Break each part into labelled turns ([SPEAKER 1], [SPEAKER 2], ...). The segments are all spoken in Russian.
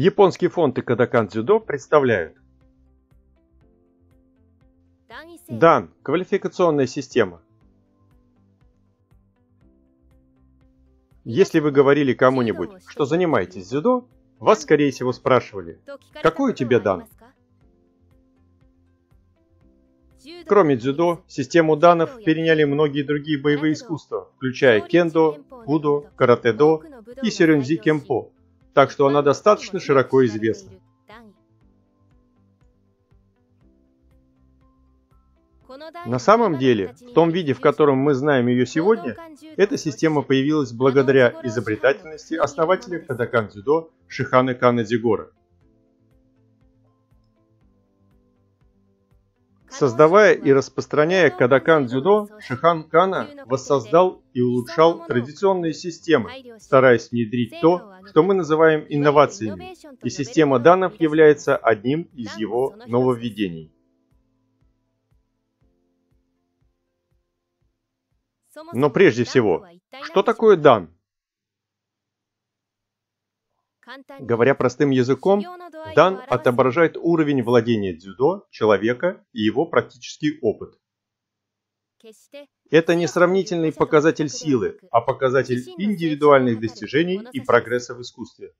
[SPEAKER 1] Японский фонд и Кадакан Дзюдо представляют Дан. Квалификационная система. Если вы говорили кому-нибудь, что занимаетесь дзюдо, вас, скорее всего, спрашивали, какой у тебя дан? Кроме дзюдо, систему данов переняли многие другие боевые искусства, включая кендо, будо, каратедо и сирензи кемпо, так что она достаточно широко известна. На самом деле, в том виде, в котором мы знаем ее сегодня, эта система появилась благодаря изобретательности основателя Кадакан Дзюдо Шиханы Кана Дзигора – Создавая и распространяя кадакан дзюдо, Шихан Кана воссоздал и улучшал традиционные системы, стараясь внедрить то, что мы называем инновациями, и система данных является одним из его нововведений. Но прежде всего, что такое дан? Говоря простым языком, Дан отображает уровень владения дзюдо человека и его практический опыт. Это не сравнительный показатель силы, а показатель индивидуальных достижений и прогресса в искусстве.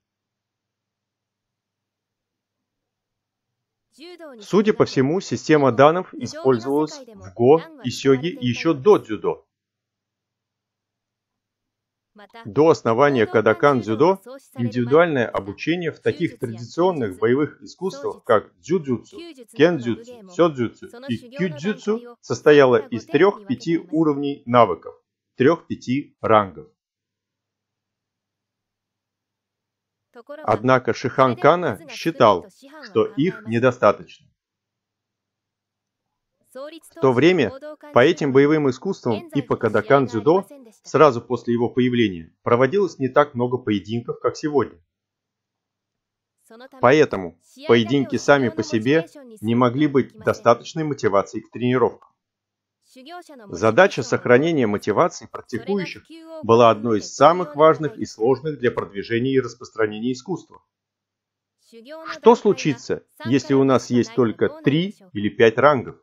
[SPEAKER 1] Судя по всему, система данов использовалась в Го и Сёги еще до дзюдо. До основания Кадакан Дзюдо индивидуальное обучение в таких традиционных боевых искусствах, как дзюдзюцу, кендзюцу, сёдзюцу и кюдзюцу состояло из трех-пяти уровней навыков, трех-пяти рангов. Однако Шихан Кана считал, что их недостаточно. В то время по этим боевым искусствам и по кадакан дзюдо сразу после его появления проводилось не так много поединков, как сегодня. Поэтому поединки сами по себе не могли быть достаточной мотивацией к тренировкам. Задача сохранения мотивации практикующих была одной из самых важных и сложных для продвижения и распространения искусства. Что случится, если у нас есть только три или пять рангов?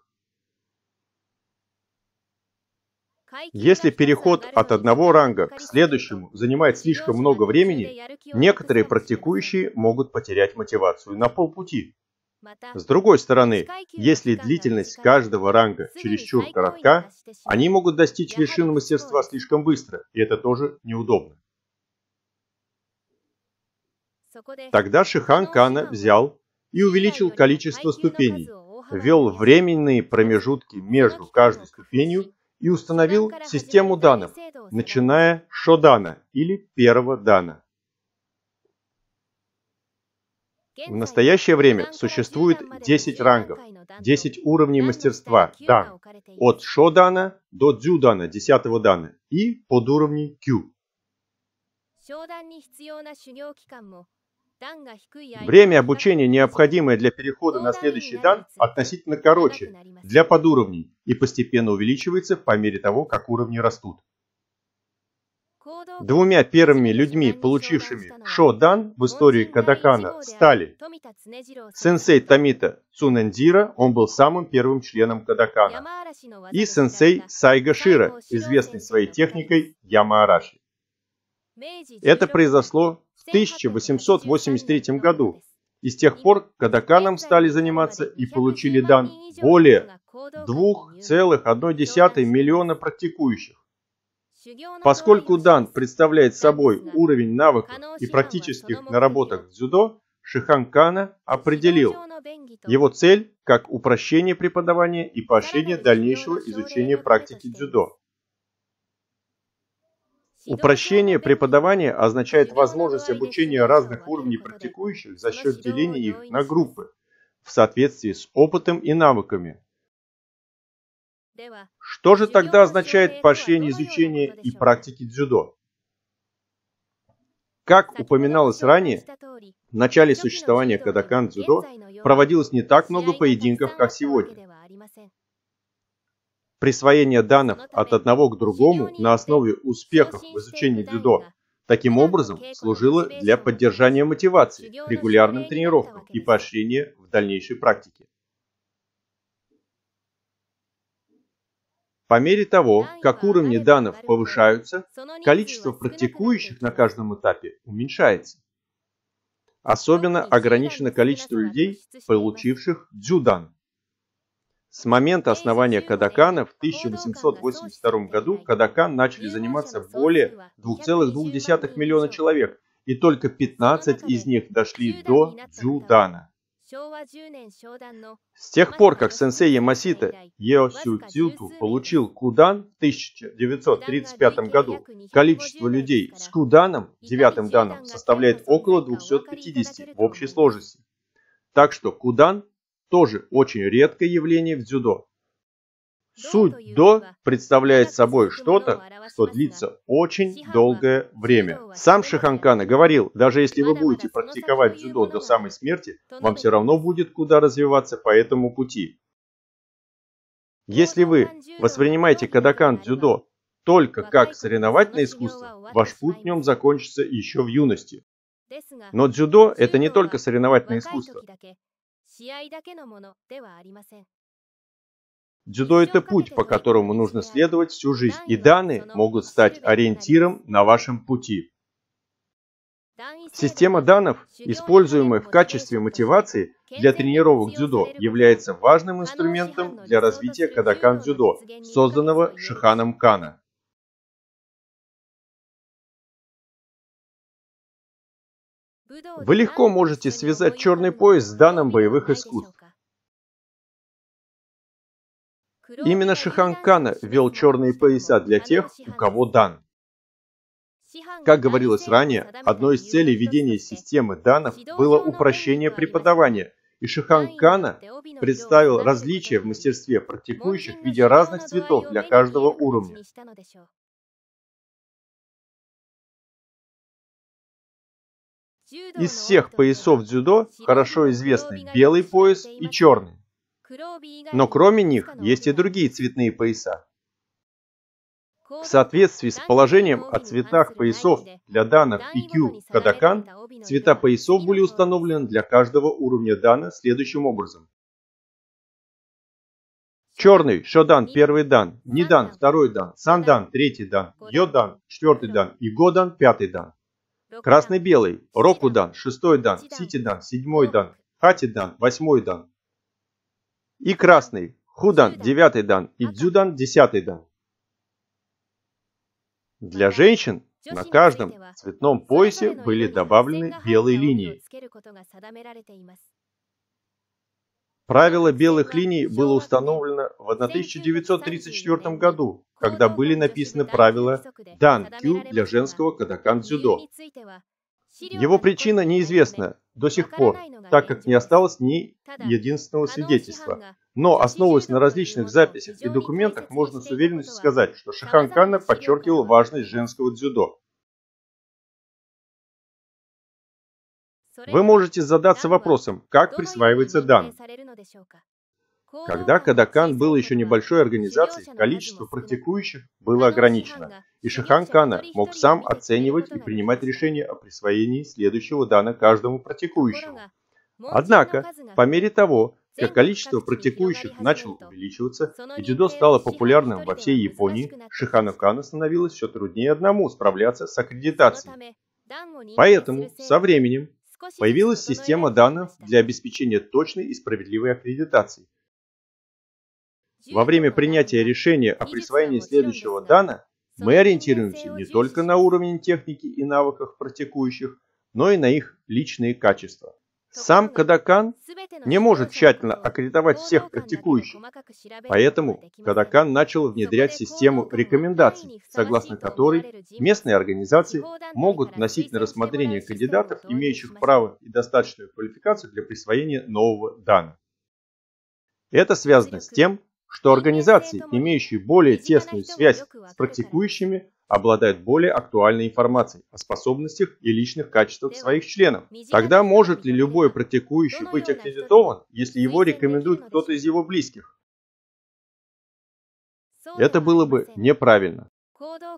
[SPEAKER 1] Если переход от одного ранга к следующему занимает слишком много времени, некоторые практикующие могут потерять мотивацию на полпути. С другой стороны, если длительность каждого ранга чересчур коротка, они могут достичь вершины мастерства слишком быстро, и это тоже неудобно. Тогда Шихан Кана взял и увеличил количество ступеней, ввел временные промежутки между каждой ступенью и установил систему данных, начиная с шодана или первого дана. В настоящее время существует 10 рангов, 10 уровней мастерства дан, от шодана до дзюдана, 10 дана, и под уровней кю. Время обучения, необходимое для перехода на следующий дан, относительно короче для подуровней и постепенно увеличивается по мере того, как уровни растут. Двумя первыми людьми, получившими шо дан в истории Кадакана, стали сенсей Тамита Цунэндира, он был самым первым членом Кадакана, и сенсей Сайгашира, известный своей техникой Ямаараши. Это произошло в 1883 году, и с тех пор кадаканом стали заниматься и получили дан более 2,1 миллиона практикующих. Поскольку дан представляет собой уровень навыков и практических наработок в дзюдо, Шиханкана определил его цель как упрощение преподавания и поощрение дальнейшего изучения практики дзюдо. Упрощение преподавания означает возможность обучения разных уровней практикующих за счет деления их на группы в соответствии с опытом и навыками. Что же тогда означает поощрение изучения и практики дзюдо? Как упоминалось ранее, в начале существования Кадакан дзюдо проводилось не так много поединков, как сегодня присвоение данных от одного к другому на основе успехов в изучении дзюдо таким образом служило для поддержания мотивации к регулярным тренировкам и поощрения в дальнейшей практике. По мере того, как уровни данных повышаются, количество практикующих на каждом этапе уменьшается. Особенно ограничено количество людей, получивших дзюдан. С момента основания Кадакана в 1882 году Кадакан начали заниматься более 2,2 миллиона человек, и только 15 из них дошли до Дзюдана. С тех пор, как сенсей Ямасита Йосю Цюту получил кудан в 1935 году, количество людей с куданом, девятым данным, составляет около 250 в общей сложности. Так что кудан тоже очень редкое явление в дзюдо. Суть до представляет собой что-то, что длится очень долгое время. Сам Шиханкана говорил, даже если вы будете а практиковать дзюдо до самой смерти, вам все равно будет куда развиваться по этому пути. Если вы воспринимаете кадакан дзюдо только как соревновательное искусство, ваш путь в нем закончится еще в юности. Но дзюдо – это не только соревновательное искусство. Дзюдо – это путь, по которому нужно следовать всю жизнь, и данные могут стать ориентиром на вашем пути. Система данных, используемая в качестве мотивации для тренировок дзюдо, является важным инструментом для развития кадакан дзюдо, созданного Шиханом Кана. Вы легко можете связать черный пояс с данным боевых искусств. Именно Шиханкана вел черные пояса для тех, у кого дан. Как говорилось ранее, одной из целей ведения системы данов было упрощение преподавания, и Шиханкана представил различия в мастерстве практикующих в виде разных цветов для каждого уровня.
[SPEAKER 2] Из всех поясов
[SPEAKER 1] дзюдо хорошо известны белый пояс и черный. Но кроме них есть и другие цветные пояса. В соответствии с положением о цветах поясов для данных IQ Кадакан, цвета поясов были установлены для каждого уровня дана следующим образом. Черный – Шодан – первый дан, Нидан – второй дан, Сандан – третий дан, Йодан – четвертый дан и Годан – пятый дан. Красный белый, Року дан, шестой дан, Сити дан, седьмой дан, Хати дан, восьмой дан. И красный, Худан, девятый дан, и Дзюдан, десятый дан. Для женщин на каждом цветном поясе были добавлены белые линии. Правило белых линий было установлено в 1934 году, когда были написаны правила Дан Кю для женского кадакан дзюдо. Его причина неизвестна до сих пор, так как не осталось ни единственного свидетельства. Но, основываясь на различных записях и документах, можно с уверенностью сказать, что Шихан Канна подчеркивал важность
[SPEAKER 2] женского дзюдо. вы можете
[SPEAKER 1] задаться вопросом, как присваивается дан. Когда Кадакан был еще небольшой организацией, количество практикующих было ограничено, и Шихан Кана мог сам оценивать и принимать решение о присвоении следующего дана каждому практикующему. Однако, по мере того, как количество практикующих начало увеличиваться, и дзюдо стало популярным во всей Японии, Шихану Кана становилось все труднее одному справляться с аккредитацией. Поэтому со временем Появилась система данных для обеспечения точной и справедливой аккредитации. Во время принятия решения о присвоении следующего дана мы ориентируемся не только на уровень техники и навыках практикующих, но и на их личные качества. Сам Кадакан не может тщательно аккредитовать всех практикующих, поэтому Кадакан начал внедрять систему рекомендаций, согласно которой местные организации могут носить на рассмотрение кандидатов, имеющих право и достаточную квалификацию для присвоения нового дана. Это связано с тем, что организации, имеющие более тесную связь с практикующими, обладает более актуальной информацией о способностях и личных качествах своих членов. Тогда может ли любой практикующий быть аккредитован, если его рекомендует кто-то из его близких? Это было бы неправильно.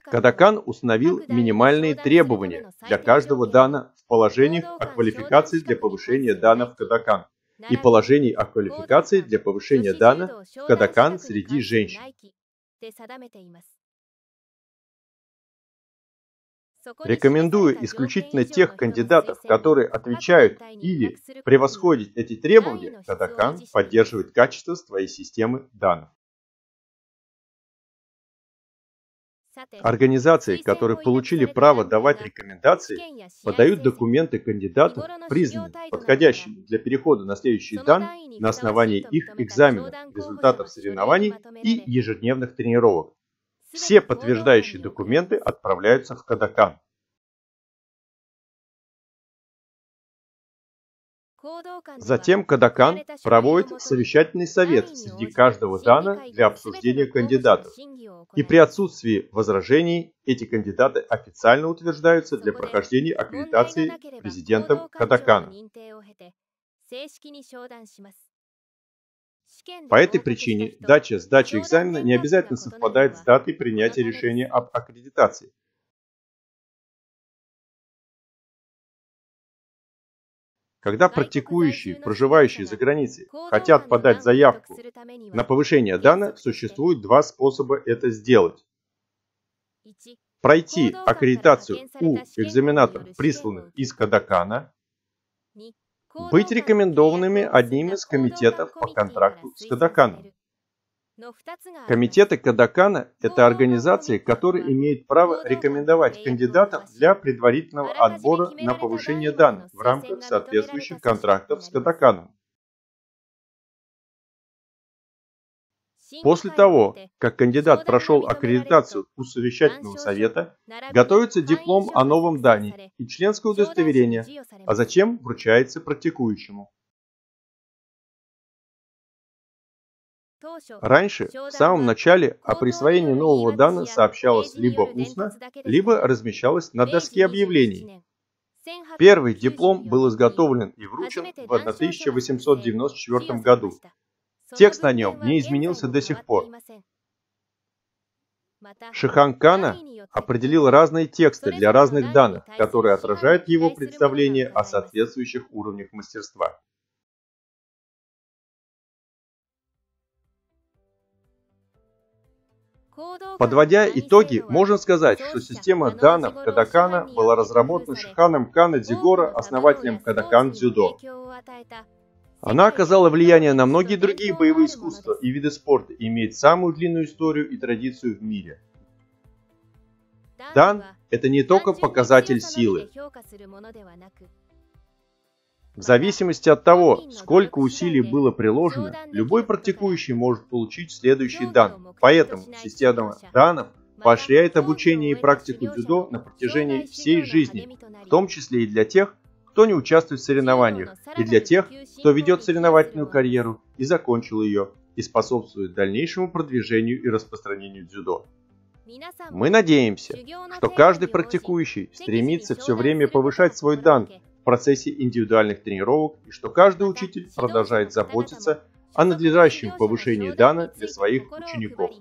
[SPEAKER 1] Кадакан установил минимальные требования для каждого дана в положениях о квалификации для повышения дана в Кадакан и положений о квалификации для повышения дана в Кадакан среди женщин. Рекомендую исключительно тех кандидатов, которые отвечают или превосходят эти требования, Кадакан поддерживает качество своей системы данных. Организации, которые получили право давать рекомендации, подают документы кандидатов, признанных подходящими для перехода на следующий данные на основании их экзаменов, результатов соревнований и ежедневных тренировок. Все подтверждающие документы отправляются
[SPEAKER 2] в Кадакан.
[SPEAKER 1] Затем Кадакан проводит совещательный совет среди каждого дана для обсуждения кандидатов. И при отсутствии возражений эти кандидаты официально утверждаются для прохождения аккредитации президентом Кадакана. По этой причине дача сдачи экзамена не обязательно совпадает с датой принятия решения об аккредитации. Когда практикующие, проживающие за границей, хотят подать заявку на повышение дана, существует два способа это сделать. Пройти аккредитацию у экзаменатора присланных из Кадакана быть рекомендованными одним из комитетов по контракту с Кадаканом. Комитеты Кадакана – это организации, которые имеют право рекомендовать кандидатов для предварительного отбора на повышение данных в рамках соответствующих
[SPEAKER 2] контрактов с Кадаканом.
[SPEAKER 1] После того, как кандидат прошел аккредитацию у совещательного совета, готовится диплом о новом дании и членское удостоверение, а затем вручается практикующему. Раньше, в самом начале, о присвоении нового дана сообщалось либо устно, либо размещалось на доске объявлений. Первый диплом был изготовлен и вручен в 1894 году Текст на нем не изменился до сих пор. Шихан Кана определил разные тексты для разных данных, которые отражают его представление о соответствующих уровнях
[SPEAKER 2] мастерства.
[SPEAKER 1] Подводя итоги, можно сказать, что система данных Кадакана была разработана Шиханом Кана Дзигора, основателем Кадакан Дзюдо. Она оказала влияние на многие другие боевые искусства и виды спорта и имеет самую длинную историю и традицию в мире. Дан – это не только показатель силы. В зависимости от того, сколько усилий было приложено, любой практикующий может получить следующий дан. Поэтому система данов поощряет обучение и практику дзюдо на протяжении всей жизни, в том числе и для тех, кто не участвует в соревнованиях, и для тех, кто ведет соревновательную карьеру и закончил ее, и способствует дальнейшему продвижению и распространению дзюдо. Мы надеемся, что каждый практикующий стремится все время повышать свой дан в процессе индивидуальных тренировок и что каждый учитель продолжает заботиться о надлежащем повышении дана для своих учеников.